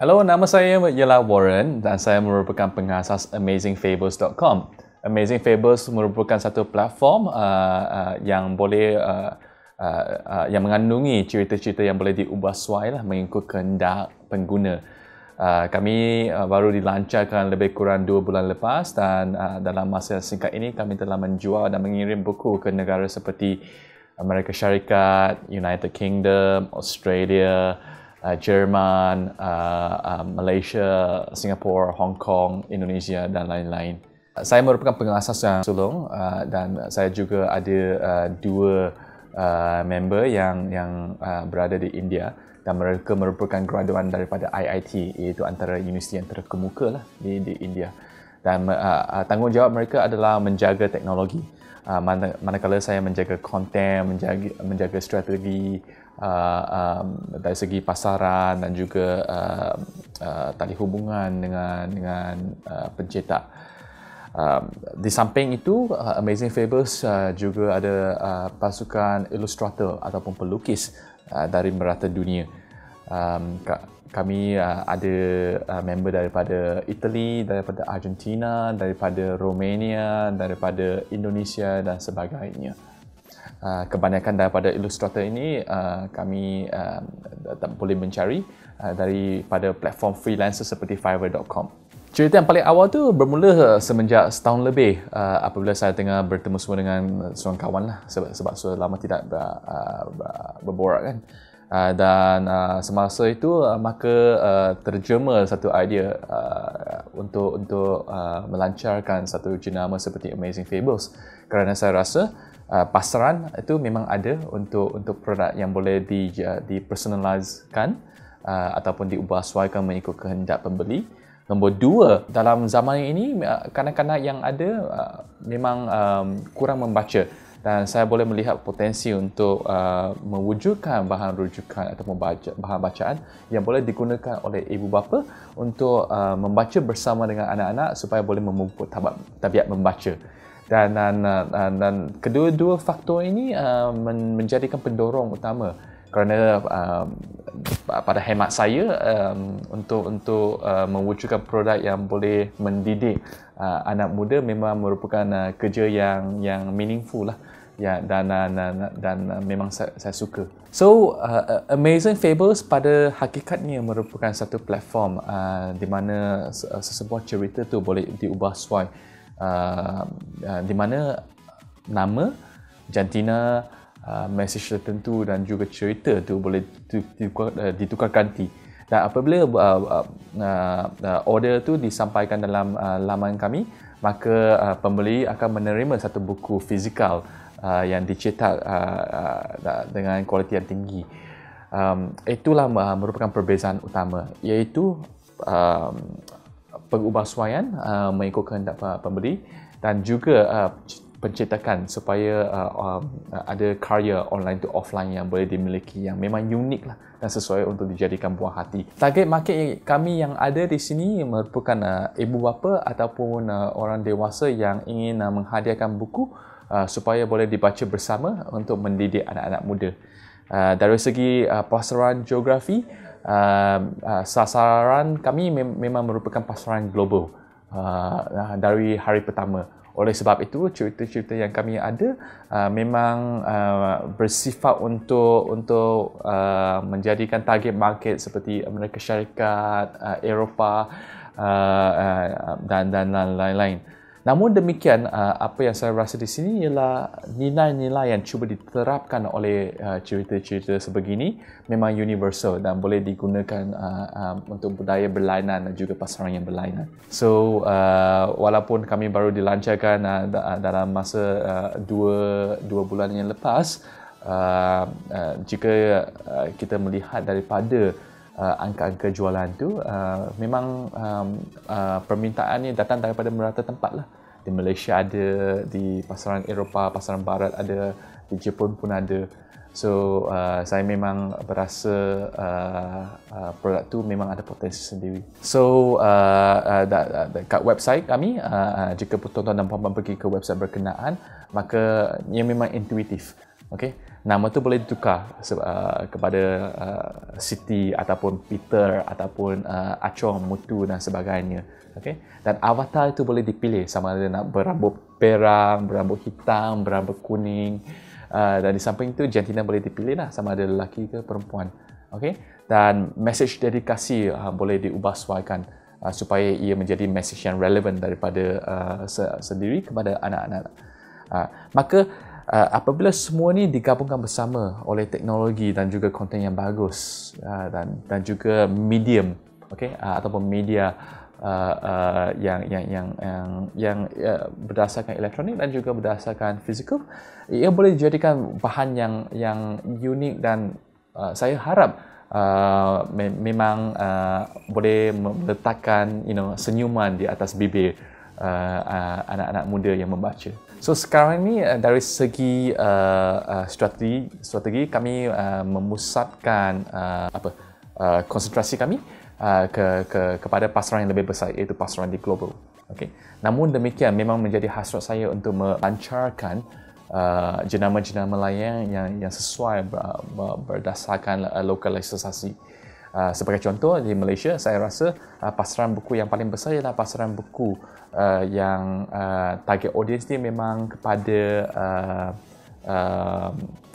Hello, nama saya ialah Warren dan saya merupakan pengasas AmazingFables.com. AmazingFables merupakan satu platform uh, uh, yang boleh uh, uh, uh, yang mengandungi cerita-cerita yang boleh diubah suai lah mengikut kehendak pengguna. Uh, kami uh, baru dilancarkan lebih kurang dua bulan lepas dan uh, dalam masa singkat ini kami telah menjual dan mengirim buku ke negara seperti Amerika Syarikat, United Kingdom, Australia, Uh, Jerman, uh, uh, Malaysia, Singapore, Hong Kong, Indonesia dan lain-lain. Uh, saya merupakan pengasas yang sulung uh, dan saya juga ada uh, dua uh, member yang yang uh, berada di India dan mereka merupakan graduan daripada IIT iaitu antara universiti yang terkemuka lah di, di India dan uh, uh, tanggungjawab mereka adalah menjaga teknologi uh, mana, manakala saya menjaga konten menjaga menjaga strategi uh, um, dari segi pasaran dan juga uh, uh, tali hubungan dengan dengan uh, pencetak Um, di samping itu, uh, Amazing Fables uh, juga ada uh, pasukan ilustrator ataupun pelukis uh, dari merata dunia. Um, kami uh, ada uh, member daripada Italy, daripada Argentina, daripada Romania, daripada Indonesia dan sebagainya. Uh, kebanyakan daripada ilustrator ini uh, kami uh, boleh mencari uh, daripada platform freelancer seperti fiverr.com. Cerita yang paling awal tu bermula semenjak setahun lebih uh, apabila saya tengah bertemu semua dengan seorang kawan lah sebab sebab sudah lama tidak uh, berborak kan. Uh, Ah, dan uh, semasa itu uh, maka uh, terjema satu idea uh, untuk untuk uh, melancarkan satu jenama seperti Amazing Fables kerana saya rasa uh, pasaran itu memang ada untuk untuk produk yang boleh di uh, dipersonalisekan uh, ataupun diubah suaikan mengikut kehendak pembeli Nombor dua, dalam zaman ini, kanak-kanak yang ada memang kurang membaca dan saya boleh melihat potensi untuk uh, mewujudkan bahan rujukan atau bahan bacaan yang boleh digunakan oleh ibu bapa untuk uh, membaca bersama dengan anak-anak supaya boleh memupuk tabiat membaca dan dan, dan, dan kedua-dua faktor ini uh, menjadikan pendorong utama kerana um, pada hemat saya um, untuk untuk uh, mewujudkan produk yang boleh mendidik Ah, anak muda memang merupakan uh, kerja yang yang meaningful lah ya dan ah, dan dan, dan memang saya, saya suka. So uh, Amazing Fables pada hakikatnya merupakan satu platform uh, di mana sesebuah cerita tu boleh diubah suai uh, uh, di mana nama jantina uh, message tertentu dan juga cerita tu boleh ditukar, ditukar ganti. Uh, dan apabila uh, uh, uh, uh, order tu disampaikan dalam uh, laman kami maka uh, pembeli akan menerima satu buku fizikal uh, yang dicetak uh, uh, dengan kualiti yang tinggi um, itulah uh, merupakan perbezaan utama iaitu uh, um, pengubahsuaian uh, mengikut kehendak pembeli dan juga uh, pencetakan supaya uh, uh, ada karya online to offline yang boleh dimiliki yang memang unik lah dan sesuai untuk dijadikan buah hati. Target market kami yang ada di sini merupakan uh, ibu bapa ataupun uh, orang dewasa yang ingin uh, menghadiahkan buku Uh, supaya boleh dibaca bersama untuk mendidik anak-anak muda. Uh, dari segi uh, pasaran geografi, uh, uh, sasaran kami mem- memang merupakan pasaran global uh, uh, dari hari pertama. Oleh sebab itu, cerita-cerita yang kami ada uh, memang uh, bersifat untuk untuk uh, menjadikan target market seperti Amerika Syarikat, uh, Eropah uh, uh, dan dan lain-lain. Namun demikian, uh, apa yang saya rasa di sini ialah nilai-nilai yang cuba diterapkan oleh uh, cerita-cerita sebegini memang universal dan boleh digunakan uh, um, untuk budaya berlainan dan juga pasaran yang berlainan. So, walaupun kami baru dilancarkan dalam masa dua, dua bulan yang lepas, jika kita melihat daripada uh, angka-angka jualan tu uh, memang um, uh, permintaan ni datang daripada merata tempat lah di Malaysia ada di pasaran Eropah pasaran Barat ada di Jepun pun ada so uh, saya memang berasa uh, uh, produk tu memang ada potensi sendiri so uh, uh, dekat website kami uh, uh jika tuan-tuan dan puan-puan pergi ke website berkenaan maka ia memang intuitif. Okay, nama tu boleh ditukar uh, kepada uh, Siti ataupun Peter ataupun uh, Achong, Mutu dan sebagainya. Okay, dan avatar itu boleh dipilih sama ada nak berambut perang, berambut hitam, berambut kuning. Uh, dan di samping itu jantina boleh dipilih lah sama ada lelaki ke perempuan. Okay, dan message dedikasi uh, boleh diubah suaikan uh, supaya ia menjadi message yang relevan daripada uh, sendiri kepada anak-anak. Uh, maka uh, apabila semua ni digabungkan bersama oleh teknologi dan juga konten yang bagus uh, dan dan juga medium okey uh, ataupun media Uh, uh, yang yang yang yang yang uh, berdasarkan elektronik dan juga berdasarkan fizikal ia boleh dijadikan bahan yang yang unik dan uh, saya harap uh, me- memang uh, boleh meletakkan you know senyuman di atas bibir uh, uh, anak-anak muda yang membaca So sekarang ni eh, dari segi uh, uh, strategi, strategi kami uh, memusatkan uh, apa uh, konsentrasi kami uh, ke, ke kepada pasaran yang lebih besar iaitu pasaran di global. Okay. Namun demikian memang menjadi hasrat saya untuk melancarkan uh, jenama-jenama lain yang yang sesuai berdasarkan uh, lokalisasi. Ah, sebagai contoh di Malaysia saya rasa uh, pasaran buku yang paling besar ialah pasaran buku uh, yang uh, target audience dia memang kepada uh, uh,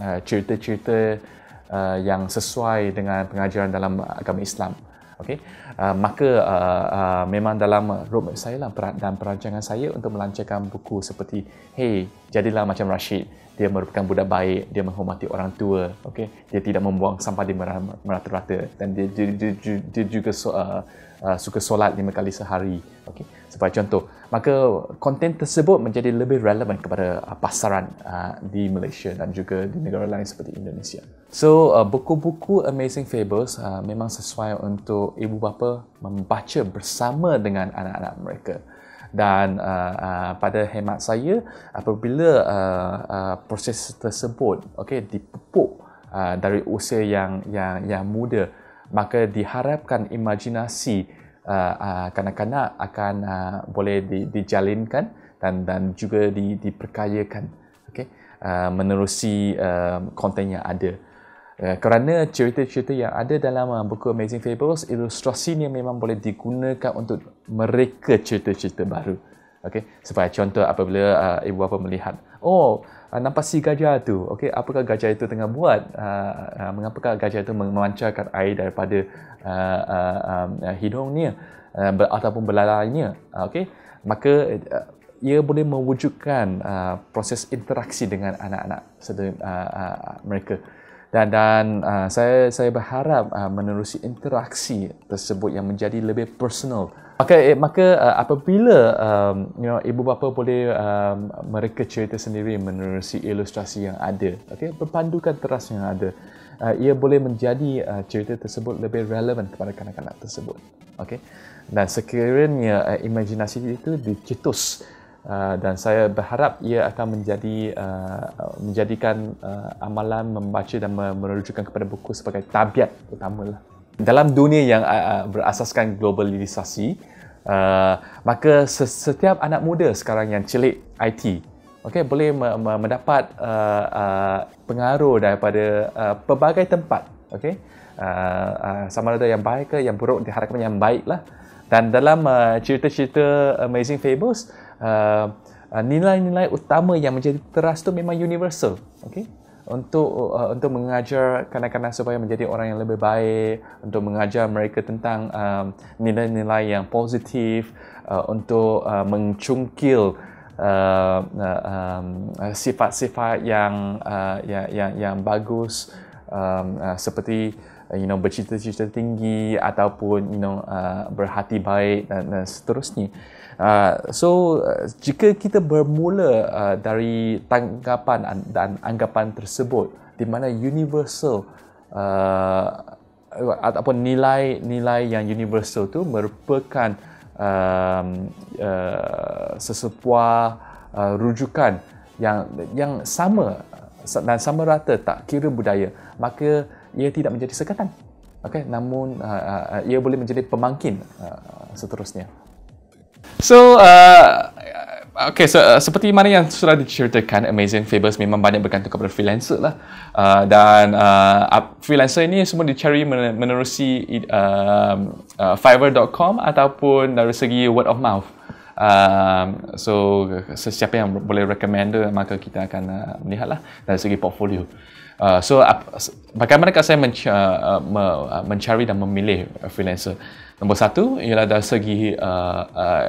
uh, cerita-cerita uh, yang sesuai dengan pengajaran dalam agama Islam. Okey. Uh, maka uh, uh, memang dalam roadmap saya lah dan perancangan saya untuk melancarkan buku seperti Hey, jadilah macam Rashid. Uh, dia merupakan budak baik, dia menghormati orang tua, Okay. Dia tidak membuang sampah di merata-rata dan dia, dia, dia, dia juga so, uh, uh, suka solat lima kali sehari, Okay. Sebagai contoh, maka konten tersebut menjadi lebih relevan kepada uh, pasaran uh, di Malaysia dan juga di negara lain seperti Indonesia. So, uh, buku-buku Amazing Fables uh, memang sesuai untuk ibu bapa membaca bersama dengan anak-anak mereka dan uh, uh, pada hemat saya apabila uh, uh, proses tersebut okey dipupuk uh, dari usia yang yang yang muda maka diharapkan imajinasi uh, uh, akan uh, boleh di, dijalinkan dan dan juga di, diperkayakan okey uh, menerusi uh, konten yang ada Eh, kerana cerita-cerita yang ada dalam uh, buku Amazing Fables ilustrasi ilustrasinya memang boleh digunakan untuk mereka cerita-cerita baru Okay, supaya contoh apabila uh, ibu bapa melihat oh uh, nampak si gajah tu okey apakah gajah itu tengah buat uh, uh, mengapakah gajah itu memancarkan air daripada uh, uh, um, uh, hidungnya uh, ataupun belalainya Okay, maka uh, ia boleh mewujudkan uh, proses interaksi dengan anak-anak uh, uh, mereka dan dan uh, saya saya berharap uh, menerusi interaksi tersebut yang menjadi lebih personal maka eh, maka uh, apabila um, you know ibu bapa boleh um, mereka cerita sendiri menerusi ilustrasi yang ada okay, berpandukan teras yang ada uh, ia boleh menjadi uh, cerita tersebut lebih relevan kepada kanak-kanak tersebut okay. dan sekiranya uh, imajinasi itu dicetus Ah, dan saya berharap ia akan menjadi uh, menjadikan uh, amalan membaca dan merujukkan kepada buku sebagai tabiat utamalah. Dalam dunia yang uh, berasaskan globalisasi, uh, maka setiap anak muda sekarang yang celik IT okay, boleh me- me- mendapat uh, uh, pengaruh daripada uh, pelbagai tempat. Okay? Uh, uh, sama ada yang baik ke yang buruk diharapkan yang baiklah dan dalam uh, cerita-cerita Amazing Fables uh, Uh, uh, nilai-nilai uh, utama yang menjadi teras tu memang universal okey untuk uh, untuk mengajar kanak-kanak supaya menjadi orang yang lebih baik untuk mengajar mereka tentang um, nilai-nilai yang positif uh, untuk uh, mencungkil Uh, uh, um, uh, sifat-sifat yang, uh, yang yang yang bagus um, uh, seperti you know bercita-cita tinggi ataupun you know uh, berhati baik dan, dan seterusnya. Uh, Ah, so uh, jika kita bermula uh, dari tanggapan dan anggapan tersebut di mana universal uh, ataupun nilai-nilai yang universal tu merupakan um, uh, sesebuah uh, rujukan yang yang sama dan sama rata tak kira budaya maka ia tidak menjadi sekatan okey namun uh, uh, ia boleh menjadi pemangkin uh, seterusnya So, uh, okay, so, uh, seperti mana yang sudah diceritakan, Amazing Fables memang banyak bergantung kepada freelancer lah. Uh, dan uh, freelancer ini semua dicari menerusi um, uh, Fiverr.com ataupun dari segi word of mouth. Um, so, sesiapa yang boleh recommend, maka kita akan uh, melihatlah dari segi portfolio. Uh, so, uh, bagaimana saya menca- uh, uh, mencari dan memilih freelancer? Nombor satu ialah dari segi uh, uh,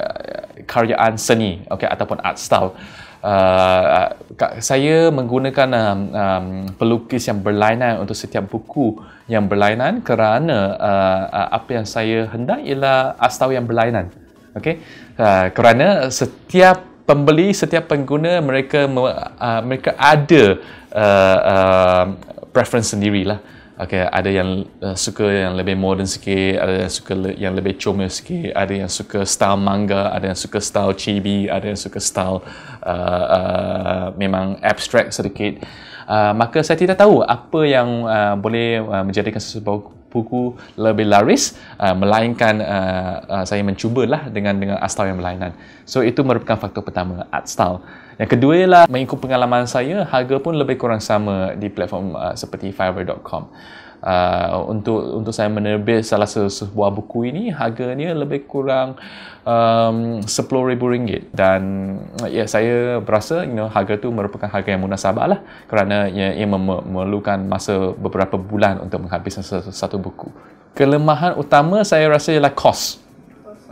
karyaan seni okay, ataupun art style. Uh, uh, saya menggunakan uh, um, pelukis yang berlainan untuk setiap buku yang berlainan kerana uh, uh, apa yang saya hendak ialah art style yang berlainan. Okay? Uh, kerana setiap pembeli, setiap pengguna mereka uh, mereka ada uh, uh, preference sendirilah. Okay, ada yang uh, suka yang lebih modern sikit, ada yang suka le- yang lebih comel sikit, ada yang suka style manga, ada yang suka style chibi, ada yang suka style uh, uh, memang abstract sedikit. Uh, maka saya tidak tahu apa yang uh, boleh uh, menjadikan sebuah buku lebih laris uh, melainkan uh, uh, saya mencubalah dengan dengan art style yang berlainan. So itu merupakan faktor pertama art style. Yang kedua ialah mengikut pengalaman saya harga pun lebih kurang sama di platform uh, seperti fiverr.com. Uh, untuk untuk saya menerbit salah sebuah buku ini harganya lebih kurang um, RM10,000 dan uh, ya yeah, saya berasa you know, harga tu merupakan harga yang munasabah lah kerana ya, ia memerlukan masa beberapa bulan untuk menghabiskan satu buku kelemahan utama saya rasa ialah kos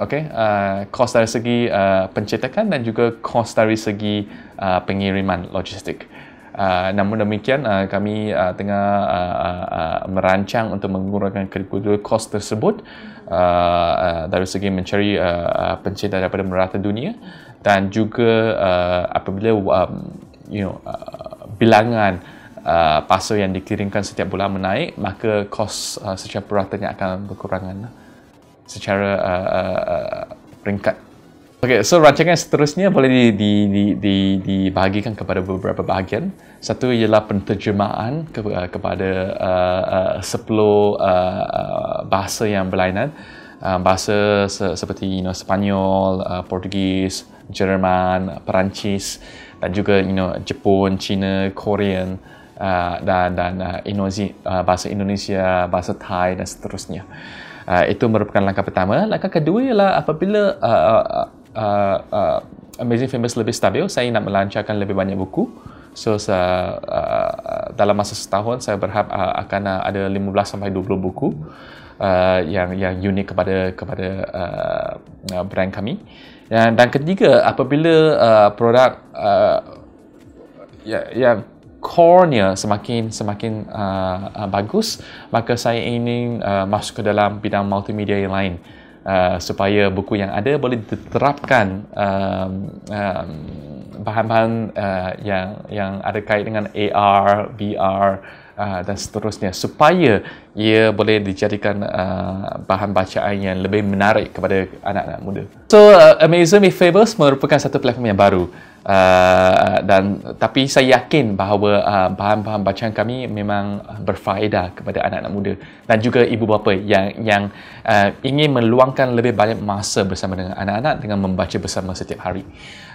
okay, uh, kos dari segi uh, pencetakan dan juga kos dari segi uh, pengiriman logistik. Uh, namun demikian, uh, kami uh, tengah uh, uh, uh merancang untuk mengurangkan kedua-dua kos tersebut uh, uh, dari segi mencari uh, uh, pencetak daripada merata dunia dan juga uh, apabila um, you know, uh, bilangan uh, pasal yang dikirimkan setiap bulan menaik, maka kos uh, secara peratanya akan berkurangan secara uh, uh, peringkat. Okay, so rancangan seterusnya boleh di, di, di, di, dibahagikan kepada beberapa bahagian. Satu ialah penterjemahan ke, uh, kepada uh, uh, sepuluh uh, uh, uh, bahasa yang berlainan. Uh, bahasa se seperti you know, Spanyol, uh, Portugis, Jerman, Perancis dan juga you know, Jepun, China, Korean uh, dan, dan uh, Indonesia, uh, bahasa Indonesia, bahasa Thai dan seterusnya. Ah, itu merupakan langkah pertama. Langkah kedua ialah apabila uh, uh, uh, uh, Amazing Famous lebih stabil, saya nak melancarkan lebih banyak buku. So, uh, uh, dalam masa setahun, saya berharap uh, akan uh, ada 15 sampai 20 buku uh, yang yang unik kepada kepada uh, uh, brand kami. Dan, ya, dan ketiga, apabila uh, produk uh, yang, yang cornea semakin semakin uh, uh, bagus maka saya ingin uh, masuk ke dalam bidang multimedia yang lain uh, supaya buku yang ada boleh diterapkan um, um, bahan-bahan uh, yang yang ada kait dengan AR, VR uh, dan seterusnya supaya ia boleh dijadikan uh, bahan bacaan yang lebih menarik kepada anak-anak muda. So uh, Amazing with Fables merupakan satu platform yang baru. Uh, dan tapi saya yakin bahawa uh, bahan-bahan bacaan kami memang berfaedah kepada anak-anak muda dan juga ibu bapa yang yang uh, ingin meluangkan lebih banyak masa bersama dengan anak-anak dengan membaca bersama setiap hari.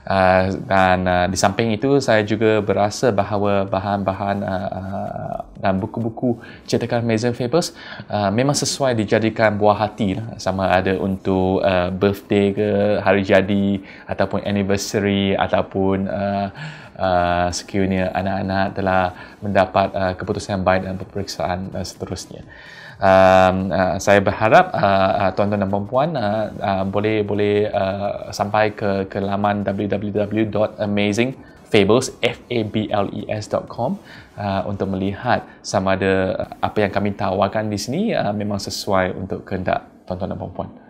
Uh, dan uh, di samping itu saya juga berasa bahawa bahan-bahan uh, uh, dan buku-buku cetakan Amazing Fables newspapers uh, memang sesuai dijadikan buah hati lah. sama ada untuk uh, birthday ke hari jadi ataupun anniversary ataupun uh, Uh, sekiranya anak-anak telah mendapat uh, keputusan yang baik dan peperiksaan dan uh, seterusnya. Um, uh, saya berharap uh, uh, tuan-tuan dan perempuan uh, uh, boleh boleh uh, sampai ke, ke laman www.amazing.com Fables, F-A-B-L-E-S.com S uh, untuk melihat sama ada uh, apa yang kami tawarkan di sini uh, memang sesuai untuk kehendak tuan-tuan dan